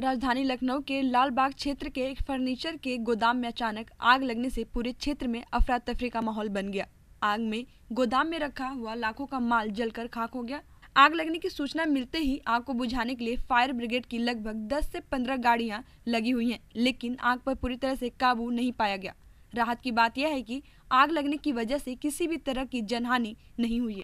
राजधानी लखनऊ के लालबाग क्षेत्र के एक फर्नीचर के गोदाम में अचानक आग लगने से पूरे क्षेत्र में अफरा तफरी का माहौल बन गया आग में गोदाम में रखा हुआ लाखों का माल जलकर खाक हो गया आग लगने की सूचना मिलते ही आग को बुझाने के लिए फायर ब्रिगेड की लगभग 10 से 15 गाड़ियां लगी हुई हैं लेकिन आग पर पूरी तरह से काबू नहीं पाया गया राहत की बात यह है कि आग लगने की वजह से किसी भी तरह की जनहानि नहीं हुई है